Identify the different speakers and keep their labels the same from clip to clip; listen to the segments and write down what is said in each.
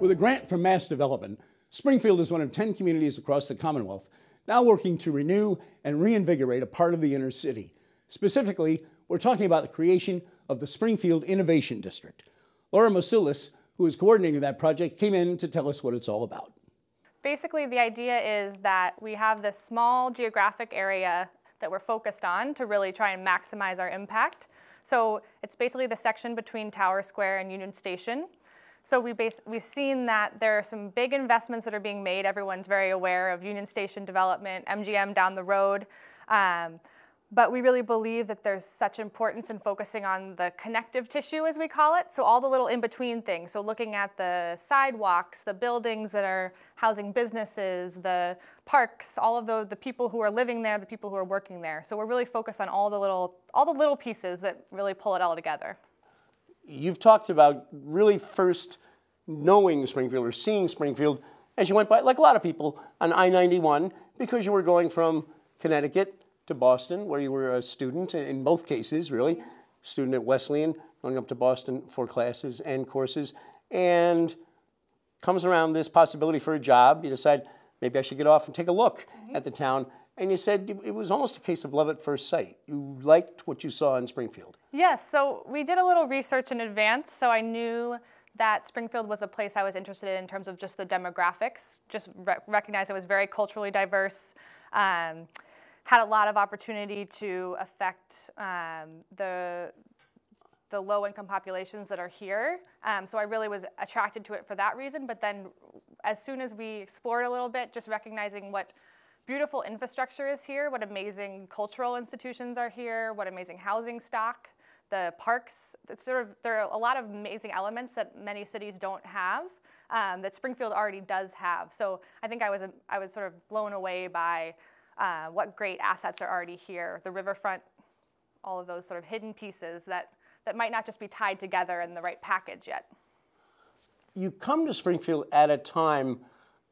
Speaker 1: With a grant from Mass Development, Springfield is one of 10 communities across the Commonwealth now working to renew and reinvigorate a part of the inner city. Specifically, we're talking about the creation of the Springfield Innovation District. Laura Mosilis, who is coordinating that project, came in to tell us what it's all about.
Speaker 2: Basically, the idea is that we have this small geographic area that we're focused on to really try and maximize our impact. So it's basically the section between Tower Square and Union Station. So we base, we've seen that there are some big investments that are being made. Everyone's very aware of Union Station development, MGM down the road. Um, but we really believe that there's such importance in focusing on the connective tissue, as we call it. So all the little in-between things. So looking at the sidewalks, the buildings that are housing businesses, the parks, all of the, the people who are living there, the people who are working there. So we're really focused on all the little, all the little pieces that really pull it all together
Speaker 1: you've talked about really first knowing Springfield or seeing Springfield as you went by, like a lot of people, on I-91 because you were going from Connecticut to Boston where you were a student in both cases, really, student at Wesleyan, going up to Boston for classes and courses, and comes around this possibility for a job. You decide, maybe I should get off and take a look mm -hmm. at the town and you said it was almost a case of love at first sight. You liked what you saw in Springfield.
Speaker 2: Yes, so we did a little research in advance, so I knew that Springfield was a place I was interested in in terms of just the demographics, just re recognized it was very culturally diverse, um, had a lot of opportunity to affect um, the the low income populations that are here. Um, so I really was attracted to it for that reason. But then as soon as we explored a little bit, just recognizing what beautiful infrastructure is here, what amazing cultural institutions are here, what amazing housing stock, the parks. It's sort of, there are a lot of amazing elements that many cities don't have um, that Springfield already does have. So I think I was, I was sort of blown away by uh, what great assets are already here, the riverfront, all of those sort of hidden pieces that, that might not just be tied together in the right package yet.
Speaker 1: You come to Springfield at a time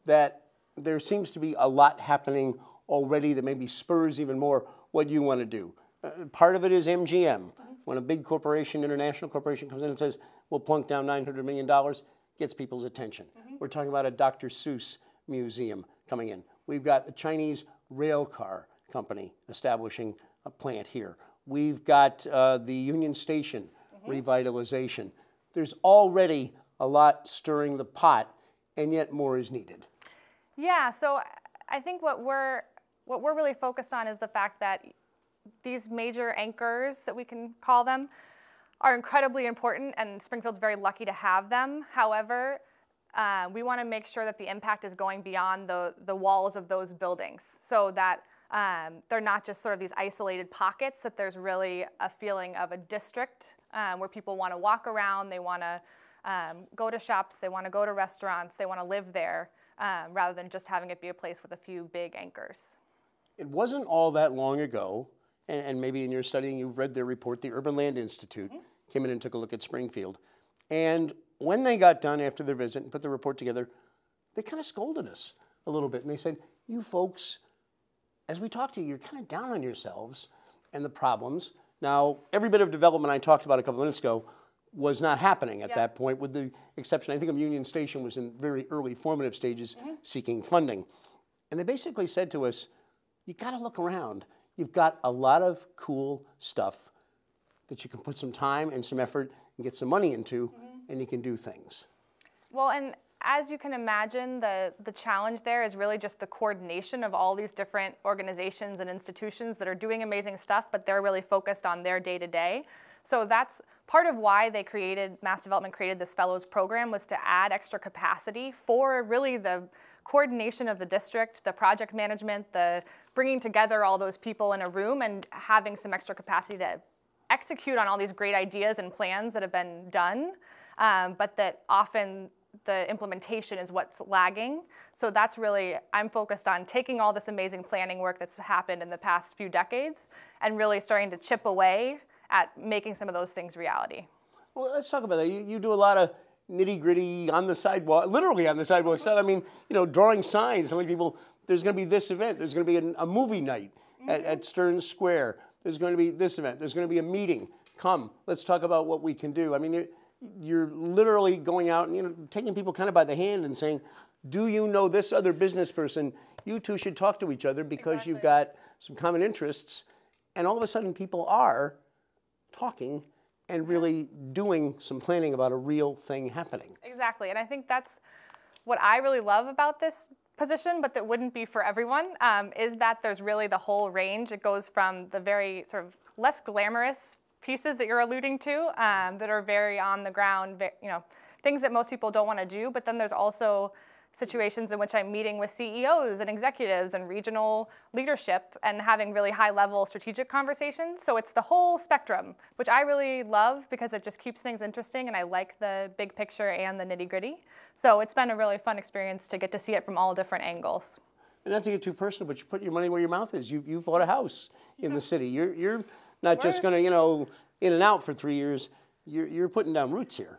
Speaker 1: that there seems to be a lot happening already that maybe spurs even more what you want to do. Uh, part of it is MGM. When a big corporation, international corporation, comes in and says, we'll plunk down $900 million, gets people's attention. Mm -hmm. We're talking about a Dr. Seuss museum coming in. We've got the Chinese rail car company establishing a plant here. We've got uh, the Union Station mm -hmm. revitalization. There's already a lot stirring the pot, and yet more is needed.
Speaker 2: Yeah, so I think what we're what we're really focused on is the fact that these major anchors that we can call them are incredibly important, and Springfield's very lucky to have them. However, uh, we want to make sure that the impact is going beyond the the walls of those buildings, so that um, they're not just sort of these isolated pockets. That there's really a feeling of a district um, where people want to walk around, they want to um, go to shops, they want to go to restaurants, they want to live there um, rather than just having it be a place with a few big anchors.
Speaker 1: It wasn't all that long ago, and, and maybe in your studying you've read their report, the Urban Land Institute mm -hmm. came in and took a look at Springfield. And when they got done after their visit and put the report together, they kind of scolded us a little bit. And they said, You folks, as we talk to you, you're kind of down on yourselves and the problems. Now, every bit of development I talked about a couple minutes ago was not happening at yep. that point, with the exception, I think, of Union Station was in very early formative stages mm -hmm. seeking funding. And they basically said to us, you got to look around. You've got a lot of cool stuff that you can put some time and some effort and get some money into, mm -hmm. and you can do things.
Speaker 2: Well, and as you can imagine, the, the challenge there is really just the coordination of all these different organizations and institutions that are doing amazing stuff, but they're really focused on their day to day. So that's part of why they created, Mass Development created this fellows program was to add extra capacity for really the coordination of the district, the project management, the bringing together all those people in a room and having some extra capacity to execute on all these great ideas and plans that have been done, um, but that often the implementation is what's lagging. So that's really, I'm focused on taking all this amazing planning work that's happened in the past few decades and really starting to chip away at making some of those things reality.
Speaker 1: Well, let's talk about that. You, you do a lot of nitty gritty on the sidewalk, literally on the sidewalk. So, I mean, you know, drawing signs, telling people there's going to be this event, there's going to be an, a movie night mm-hmm. at, at Stern Square, there's going to be this event, there's going to be a meeting. Come, let's talk about what we can do. I mean, you're literally going out and you know taking people kind of by the hand and saying, "Do you know this other business person? You two should talk to each other because exactly. you've got some common interests." And all of a sudden, people are talking and really doing some planning about a real thing happening.
Speaker 2: Exactly, and I think that's what I really love about this position, but that wouldn't be for everyone, um, is that there's really the whole range. It goes from the very sort of less glamorous pieces that you're alluding to um, that are very on the ground, you know, things that most people don't want to do. But then there's also situations in which I'm meeting with CEOs and executives and regional leadership and having really high level strategic conversations. So it's the whole spectrum, which I really love because it just keeps things interesting and I like the big picture and the nitty gritty. So it's been a really fun experience to get to see it from all different angles.
Speaker 1: And not to get too personal, but you put your money where your mouth is. You've, you've bought a house in the city. You're, you're not We're, just going to, you know, in and out for three years. You're, you're putting down roots here.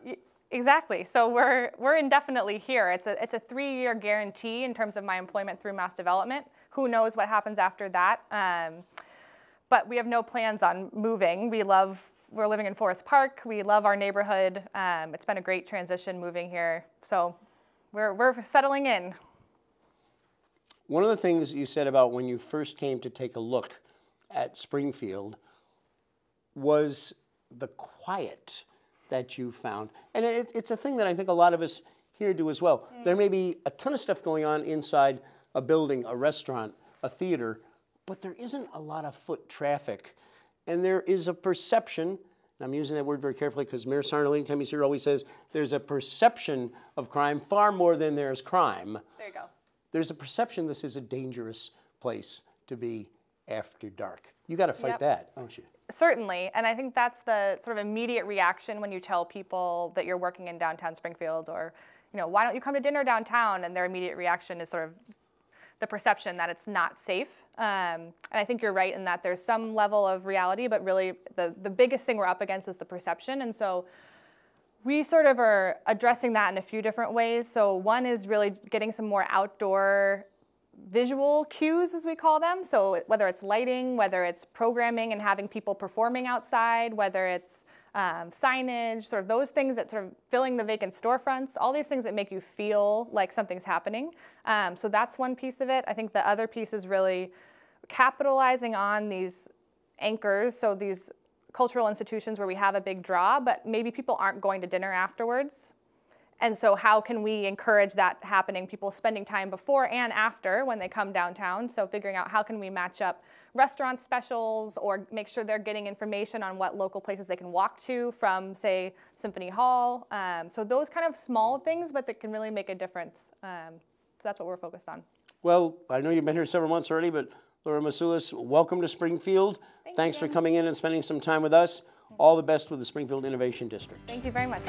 Speaker 2: Exactly. So we're, we're indefinitely here. It's a, it's a three-year guarantee in terms of my employment through mass development. Who knows what happens after that? Um, but we have no plans on moving. We love, we're living in Forest Park. We love our neighborhood. Um, it's been a great transition moving here. So we're, we're settling in.
Speaker 1: One of the things you said about when you first came to take a look at Springfield – was the quiet that you found. And it, it's a thing that I think a lot of us here do as well. Mm There may be a ton of stuff going on inside a building, a restaurant, a theater, but there isn't a lot of foot traffic. And there is a perception, and I'm using that word very carefully because Mayor Sarnelli, anytime he's here, always says there's a perception of crime far more than there's crime. There you go. There's a perception this is a dangerous place to be after dark. You got to fight yep. that, don't you?
Speaker 2: Certainly, and I think that's the sort of immediate reaction when you tell people that you're working in downtown Springfield or, you know, why don't you come to dinner downtown? And their immediate reaction is sort of the perception that it's not safe. Um, and I think you're right in that there's some level of reality, but really the, the biggest thing we're up against is the perception. And so we sort of are addressing that in a few different ways. So one is really getting some more outdoor visual cues, as we call them. So whether it's lighting, whether it's programming and having people performing outside, whether it's um, signage, sort of those things that sort of filling the vacant storefronts, all these things that make you feel like something's happening. Um, so that's one piece of it. I think the other piece is really capitalizing on these anchors, so these cultural institutions where we have a big draw, but maybe people aren't going to dinner afterwards. And so how can we encourage that happening, people spending time before and after when they come downtown? So figuring out how can we match up restaurant specials or make sure they're getting information on what local places they can walk to from, say, Symphony Hall. Um, so those kind of small things, but that can really make a difference. Um, so that's what we're focused on.
Speaker 1: Well, I know you've been here several months already, but Laura Masulis, welcome to Springfield. Thank Thanks for coming in and spending some time with us. All the best with the Springfield Innovation District.
Speaker 2: Thank you very much.